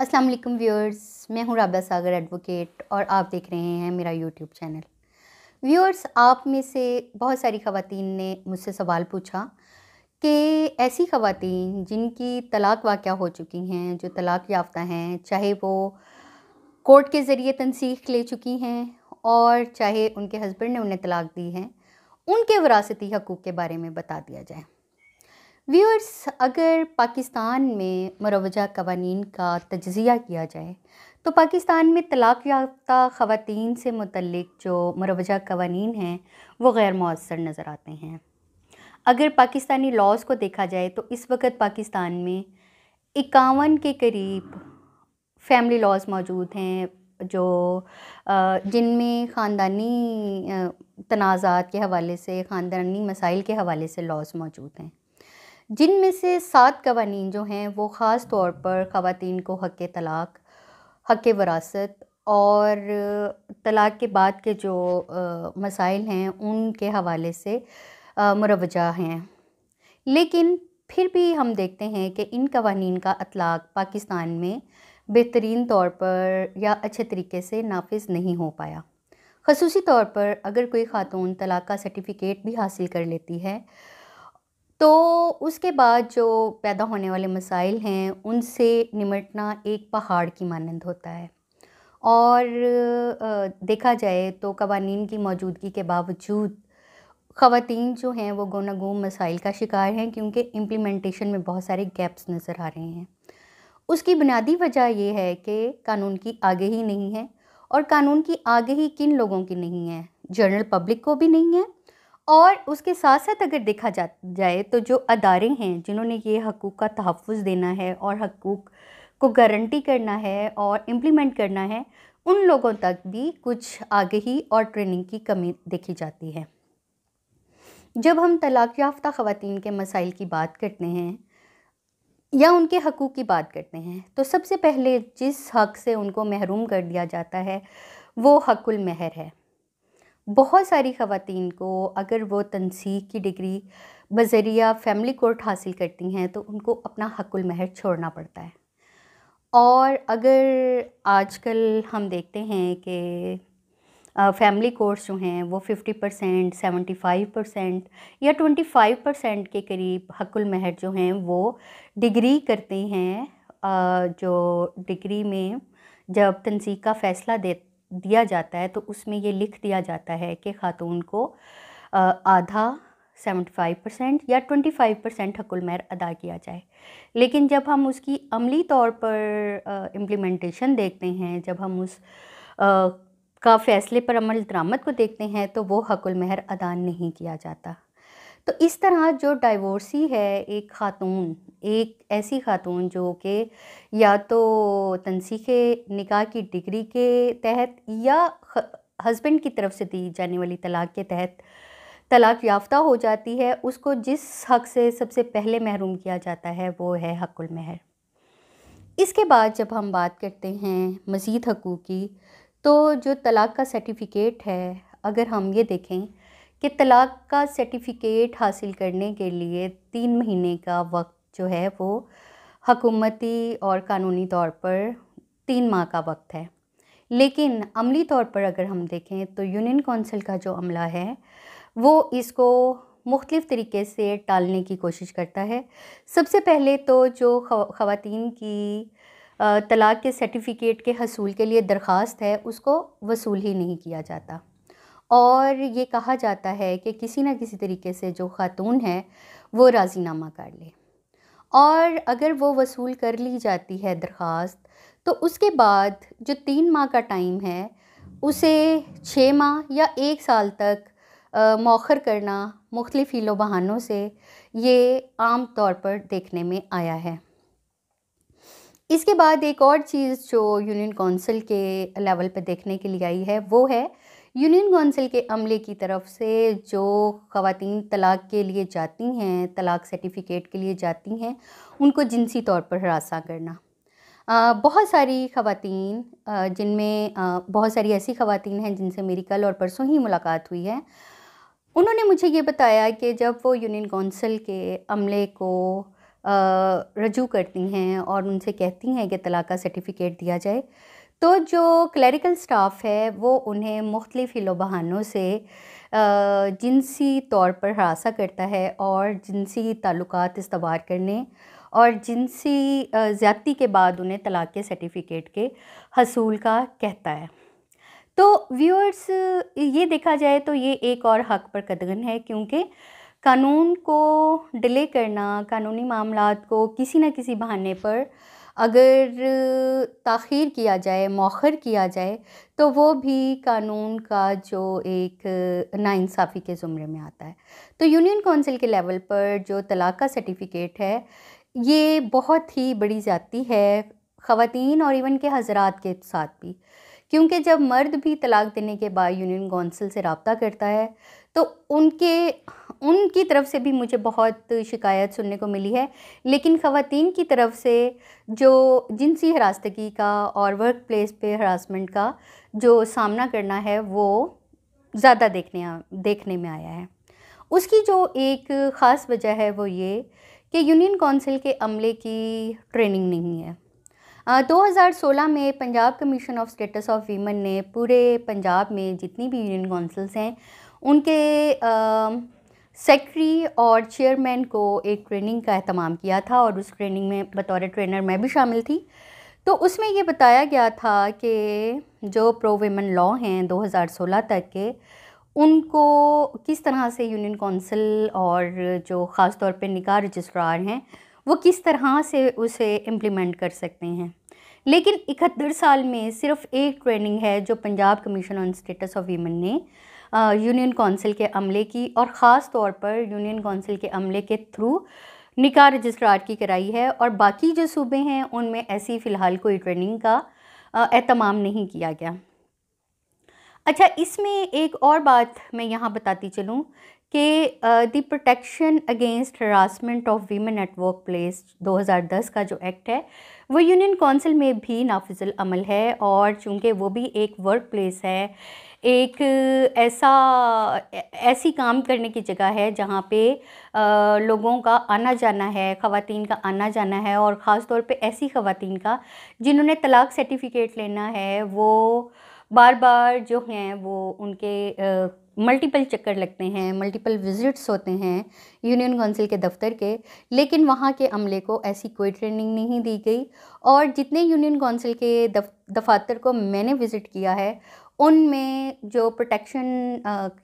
अस्सलाम वालेकुम व्यूअर्स मैं हूं राबा सागर एडवोकेट और आप देख रहे हैं मेरा यूट्यूब चैनल व्यूअर्स आप में से बहुत सारी खवतिन ने मुझसे सवाल पूछा कि ऐसी खवतिन जिनकी तलाक वाक़ हो चुकी हैं जो तलाक याफ्ता हैं चाहे वो कोर्ट के ज़रिए तनसीख ले चुकी हैं और चाहे उनके हस्बैंड ने उन्हें तलाक दी है उनके वरासती हकूक़ के बारे में बता दिया जाए व्यूअर्स अगर पाकिस्तान में मरवजा कवानीन का तजिया किया जाए तो पाकिस्तान में तलाक़ याफ्ता ख़वान से मुतलक जो मरवज़ा कवानीन हैं वो गैर मौसर नज़र आते हैं अगर पाकिस्तानी लॉज को देखा जाए तो इस वक्त पाकिस्तान में इक्यावन के करीब फैमिली लॉज मौजूद हैं जो जिनमें ख़ानदानी तनाज़ात के हवाले से ख़ानदानी मसाइल के हवाले से लॉज मौजूद हैं जिन में से सात कवानीन जो हैं वो ख़ास तौर पर ख़वान को हक़ तलाक़ हक़ वरासत और तलाक़ के बाद के जो मसाइल हैं उनके हवाले से मुरवजा हैं लेकिन फिर भी हम देखते हैं कि इन कवानीन का अतलाक पाकिस्तान में बेहतरीन तौर पर या अच्छे तरीके से नाफज नहीं हो पाया खसूसी तौर पर अगर कोई ख़ातून तलाक़ का सर्टिफिकेट भी हासिल कर लेती है तो उसके बाद जो पैदा होने वाले मसाइल हैं उनसे निमटना एक पहाड़ की मानंद होता है और देखा जाए तो कवानीन की मौजूदगी के बावजूद ख़वान जो हैं वो गोनागोम मसाइल का शिकार हैं क्योंकि इम्प्लीमेंटेशन में बहुत सारे गैप्स नज़र आ रहे हैं उसकी बुनियादी वजह यह है कि कानून की आगे ही नहीं है और कानून की आगे ही किन लोगों की नहीं है जनरल पब्लिक को भी नहीं है और उसके साथ साथ अगर देखा जा जाए तो जो अदारे हैं जिन्होंने ये हकूक़ का तहफ़ देना है और हकूक़ को गारंटी करना है और इम्प्लीमेंट करना है उन लोगों तक भी कुछ आगही और ट्रेनिंग की कमी देखी जाती है जब हम तलाक़ याफ़्त ख़वान के मसाइल की बात करते हैं या उनके हकूक़ की बात करते हैं तो सबसे पहले जिस हक़ से उनको महरूम कर दिया जाता है वो हकुल महर है बहुत सारी ख़वान को अगर वो तनसीक की डिग्री बजरिया फैमिली कोर्ट हासिल करती हैं तो उनको अपना महर छोड़ना पड़ता है और अगर आजकल हम देखते हैं कि फैमिली कोर्स जो हैं वो fifty percent seventy five percent या ट्वेंटी फ़ाइव परसेंट के करीब हकुल महर जो हैं वो डिग्री करते हैं जो डिग्री में जब तनसीक का फ़ैसला दे दिया जाता है तो उसमें ये लिख दिया जाता है कि ख़ातून को आधा सेवेंटी फाइव परसेंट या ट्वेंटी फाइव परसेंट हकुल महर अदा किया जाए लेकिन जब हम उसकी अमली तौर पर इम्प्लीमेंटेशन देखते हैं जब हम उस आ, का फ़ैसले पर अमल दरामद को देखते हैं तो वो हकुल महर अदा नहीं किया जाता तो इस तरह जो डाइवोर्सी है एक ख़ातून एक ऐसी खातून जो कि या तो तनसीख निकाह की डिग्री के तहत या हस्बैंड की तरफ से दी जाने वाली तलाक़ के तहत तलाक़ याफ्ता हो जाती है उसको जिस हक़ से सबसे पहले महरूम किया जाता है वो है हकुल महर इसके बाद जब हम बात करते हैं मज़ीद हकूक़ की तो जो तलाक़ का सर्टिफिकेट है अगर हम ये देखें कि तलाक़ का सर्टिफिकेट हासिल करने के लिए तीन महीने का वक्त जो है वो हकूमती और कानूनी तौर पर तीन माह का वक्त है लेकिन अमली तौर पर अगर हम देखें तो यूनियन कौंसिल का जो अमला है वो इसको मुख्तलिफ़ तरीके से टालने की कोशिश करता है सबसे पहले तो जो ख़वातीन की तलाक़ के सर्टिफिकेट के हसूल के लिए दरख्वास्त है उसको वसूल ही नहीं किया जाता और ये कहा जाता है कि किसी ना किसी तरीके से जो ख़ातून है वो राजीनामा कर ले और अगर वो वसूल कर ली जाती है दरख्वास्त तो उसके बाद जो तीन माह का टाइम है उसे छः माह या एक साल तक मौखर करना मुख्तलिफ़ हिलो बहानों से ये आम तौर पर देखने में आया है इसके बाद एक और चीज़ जो यूनियन काउंसिल के लेवल पर देखने के लिए आई है वो है यूनियन कौंसिल के अमले की तरफ से जो खातन तलाक़ के लिए जाती हैं तलाक़ सर्टिफिकेट के लिए जाती हैं उनको जिनसी तौर पर हरासा करना आ, बहुत सारी खातन जिनमें बहुत सारी ऐसी खातन हैं जिनसे मेरी कल और परसों ही मुलाकात हुई है उन्होंने मुझे ये बताया कि जब वो यूनियन कौंसिल के अमले को रजू करती हैं और उनसे कहती हैं कि तलाक़ का सर्टिफिकेट दिया जाए तो जो क्लरिकल स्टाफ है वो उन्हें मुख्तलिफ़ हिलो बहानों से जिनसी तौर पर हरासा करता है और जिनसी ताल्लुक इस्तवार करने और जिनसी ज़्यादती के बाद उन्हें तलाक़ के सर्टिफिकेट के हसूल का कहता है तो व्यूअर्स ये देखा जाए तो ये एक और हक पर कदगन है क्योंकि कानून को डिले करना कानूनी मामला को किसी न किसी बहाने पर अगर तख़िर किया जाए मौखर किया जाए तो वो भी कानून का जो एक नासाफ़ी के ज़ुमरे में आता है तो यूनियन काउंसिल के लेवल पर जो तलाक़ का सर्टिफिकेट है ये बहुत ही बड़ी जाती है ख़वान और इवन के हजरात के साथ भी क्योंकि जब मर्द भी तलाक देने के बाद यूनियन कौंसिल से रबता करता है तो उनके उनकी तरफ से भी मुझे बहुत शिकायत सुनने को मिली है लेकिन ख़वान की तरफ से जो जिनसी हरास्तगी का और वर्क प्लेस पर हरासमेंट का जो सामना करना है वो ज़्यादा देखने देखने में आया है उसकी जो एक ख़ास वजह है वो ये कि यूनियन काउंसिल के अमले की ट्रेनिंग नहीं है 2016 में Punjab commission of status of women ने पूरे पंजाब में जितनी भी यूनियन काउंसिल्स हैं उनके सेक्रेटरी और चेयरमैन को एक ट्रेनिंग का अहतमाम किया था और उस ट्रेनिंग में बतौर ट्रेनर मैं भी शामिल थी तो उसमें ये बताया गया था कि जो प्रो वेमन लॉ हैं 2016 तक के उनको किस तरह से यूनियन काउंसिल और जो ख़ास तौर पे निकाह रजिस्ट्रार हैं वो किस तरह से उसे इम्प्लीमेंट कर सकते हैं लेकिन इकहत्तर साल में सिर्फ एक ट्रेनिंग है जो Punjab commission on status of women ने यूनियन कौंसिल के अमले की और ख़ास तौर पर यूनियन कौंसिल के अमले के थ्रू निकाह रजिस्ट्रार की कराई है और बाकी जो सूबे हैं उनमें ऐसी फ़िलहाल कोई ट्रेनिंग का अहतमाम नहीं किया गया अच्छा इसमें एक और बात मैं यहाँ बताती चलूँ कि the protection against harassment of women at work place 2010 का जो एक्ट है वो यूनियन काउंसिल में भी नाफिजल अमल है और चूँकि वो भी एक वर्क प्लेस है एक ऐसा ऐसी काम करने की जगह है जहाँ पे आ, लोगों का आना जाना है ख़वान का आना जाना है और ख़ास तौर पे ऐसी ख़वान का जिन्होंने तलाक सर्टिफिकेट लेना है वो बार बार जो हैं वो उनके आ, मल्टीपल चक्कर लगते हैं मल्टीपल विजिट्स होते हैं यूनियन काउंसिल के दफ्तर के लेकिन वहाँ के अमले को ऐसी कोई ट्रेनिंग नहीं दी गई और जितने यूनियन काउंसिल के दफ दफातर को मैंने विज़िट किया है उनमें जो प्रोटेक्शन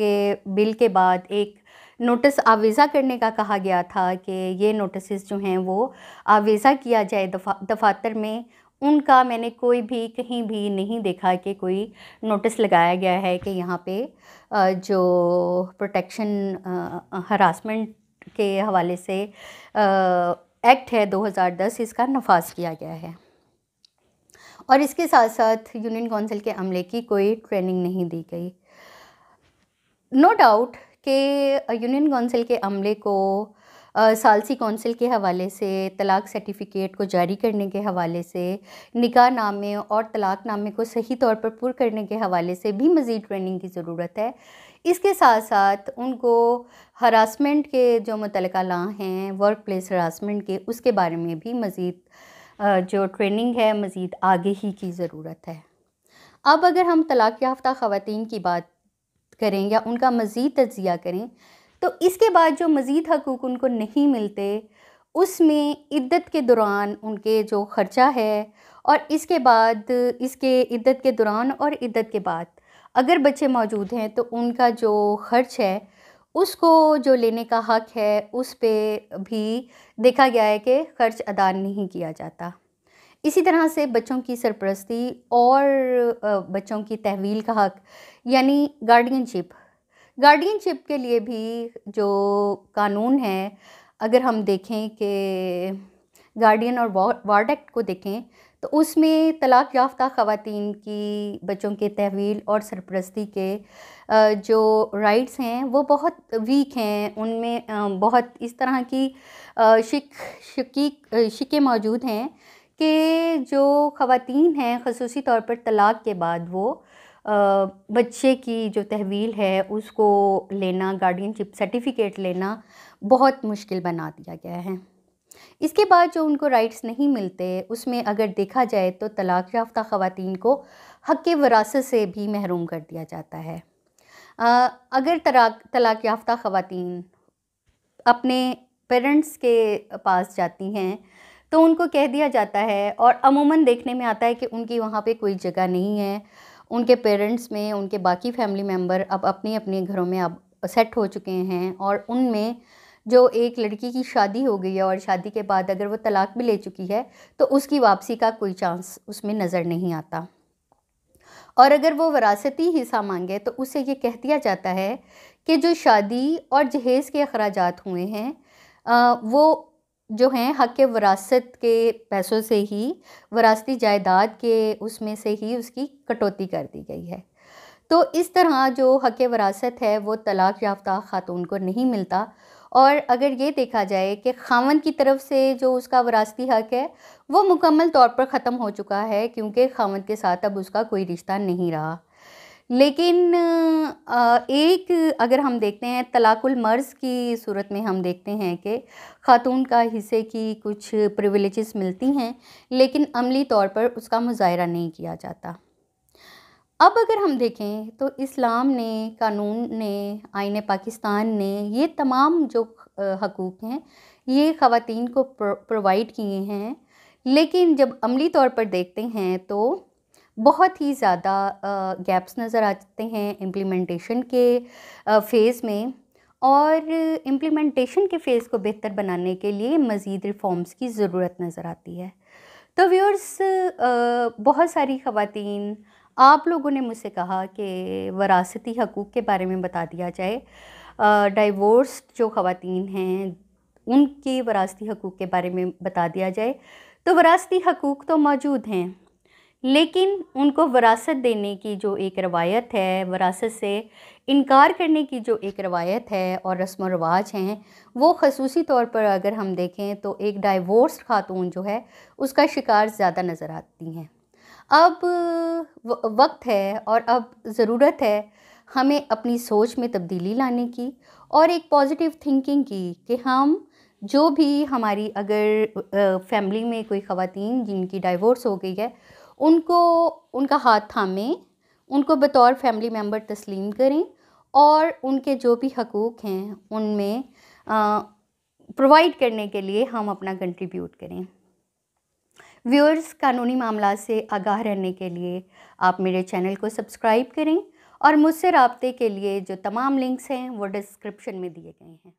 के बिल के बाद एक नोटिस आवेज़ा करने का कहा गया था कि ये नोटिस जो हैं वो आवेज़ा किया जाए दफा दफातर में उनका मैंने कोई भी कहीं भी नहीं देखा कि कोई नोटिस लगाया गया है कि यहाँ पे जो प्रोटेक्शन हरासमेंट के हवाले से एक्ट है 2010 इसका नफाज किया गया है और इसके साथ साथ यूनियन काउंसिल के अमले की कोई ट्रेनिंग नहीं दी गई नो डाउट कि यूनियन काउंसिल के अमले को सालसी कौंसिल के हवाले से तलाक सर्टिफिकेट को जारी करने के हवाले से निकाह नामे और तलाक नामे को सही तौर पर पुर करने के हवाले से भी मज़ीद ट्रेनिंग की ज़रूरत है इसके साथ साथ उनको हरासमेंट के जो मुतल लाँ हैं वर्क प्लेस हरासमेंट के उसके बारे में भी मज़ीद जो ट्रेनिंग है मज़ीद आगे ही की ज़रूरत है अब अगर हम तलाक़ याफ़्त ख़वान की बात करें या उनका मज़ीद तजिया करें तो इसके बाद जो मज़ीद हकूक़ उनको नहीं मिलते उसमें इद्दत के दौरान उनके जो ख़र्चा है और इसके बाद इसके इद्दत के दौरान और इद्दत के बाद अगर बच्चे मौजूद हैं तो उनका जो ख़र्च है उसको जो लेने का हक है उस पर भी देखा गया है कि ख़र्च अदा नहीं किया जाता इसी तरह से बच्चों की सरपरस्ती और बच्चों की तहवील का हक यानी गार्डियनशिप गार्डियनशिप के लिए भी जो कानून है अगर हम देखें कि गार्डियन और वार्ड एक्ट को देखें तो उसमें तलाक़ याफ्ता ख़वातीन की बच्चों के तहवील और सरपरस्ती के जो राइट्स हैं वो बहुत वीक हैं उनमें बहुत इस तरह की शिक शिकी शिकें मौजूद हैं कि जो ख़वातीन हैं खसूसी तौर पर तलाक़ के बाद वो बच्चे की जो तहवील है उसको लेना गार्डियनशिप सर्टिफिकेट लेना बहुत मुश्किल बना दिया गया है इसके बाद जो उनको राइट्स नहीं मिलते उसमें अगर देखा जाए तो तलाक़ याफ्ता ख़वान को हक़ वरासत से भी महरूम कर दिया जाता है आ, अगर तलाक तलाक़ याफ्ता ख़वान अपने पेरेंट्स के पास जाती हैं तो उनको कह दिया जाता है और अमूमन देखने में आता है कि उनकी वहाँ पे कोई जगह नहीं है उनके पेरेंट्स में उनके बाकी फैमिली मेम्बर अब अपने अपने घरों में अब सेट हो चुके हैं और उनमें जो एक लड़की की शादी हो गई है और शादी के बाद अगर वो तलाक भी ले चुकी है तो उसकी वापसी का कोई चांस उसमें नज़र नहीं आता और अगर वो वरासती हिस्सा मांगे तो उसे ये कह दिया जाता है कि जो शादी और जहेज़ के अखराज हुए हैं वो जो हैं हक़ वरासत के पैसों से ही वरासती जायदाद के उसमें से ही उसकी कटौती कर दी गई है तो इस तरह जो हक़ वरासत है वो तलाक़ याफ्ता ख़ातून को नहीं मिलता और अगर ये देखा जाए कि खावन की तरफ से जो उसका वरासती हक़ है वो मुकम्मल तौर पर ख़त्म हो चुका है क्योंकि खावन के साथ अब उसका कोई रिश्ता नहीं रहा लेकिन एक अगर हम देखते हैं तलाकुल मर्ज़ की सूरत में हम देखते हैं कि ख़ातून का हिस्से की कुछ प्रिविलेजेस मिलती हैं लेकिन अमली तौर पर उसका मुजाहरा नहीं किया जाता अब अगर हम देखें तो इस्लाम ने कानून ने आइन पाकिस्तान ने ये तमाम जो हकूक़ हैं ये ख़वान को प्रोवाइड किए हैं लेकिन जब अमली तौर पर देखते हैं तो बहुत ही ज़्यादा गैप्स नज़र आते हैं इम्प्लीमेंटेशन के फ़ेज़ में और इम्प्लीमेंटेशन के फ़ेज़ को बेहतर बनाने के लिए मज़ीद रिफॉर्म्स की ज़रूरत नज़र आती है तो व्यूअर्स बहुत सारी ख़वातीन आप लोगों ने मुझसे कहा कि वरासती हकूक़ के बारे में बता दिया जाए डाइवोर्स जो ख़वातीन हैं उनके वरासती हकूक़ के बारे में बता दिया जाए तो वरासती हकूक़ तो मौजूद हैं लेकिन उनको वरासत देने की जो एक रवायत है वरासत से इनकार करने की जो एक रवायत है और रस्म व रवाज हैं वो खसूसी तौर पर अगर हम देखें तो एक डाइवोर्स खातून जो है उसका शिकार ज़्यादा नज़र आती हैं अब वक्त है और अब ज़रूरत है हमें अपनी सोच में तब्दीली लाने की और एक पॉजिटिव थिंकिंग की कि हम जो भी हमारी अगर फैमिली में कोई ख़वान जिनकी डाइवोर्स हो गई है उनको उनका हाथ थामें उनको बतौर फैमिली मेम्बर तस्लीम करें और उनके जो भी हकूक़ हैं उनमें प्रोवाइड करने के लिए हम अपना कंट्रीब्यूट करें व्यूअर्स कानूनी मामला से आगाह रहने के लिए आप मेरे चैनल को सब्सक्राइब करें और मुझसे रबते के लिए जो तमाम लिंक्स हैं वो डिस्क्रिप्शन में दिए गए हैं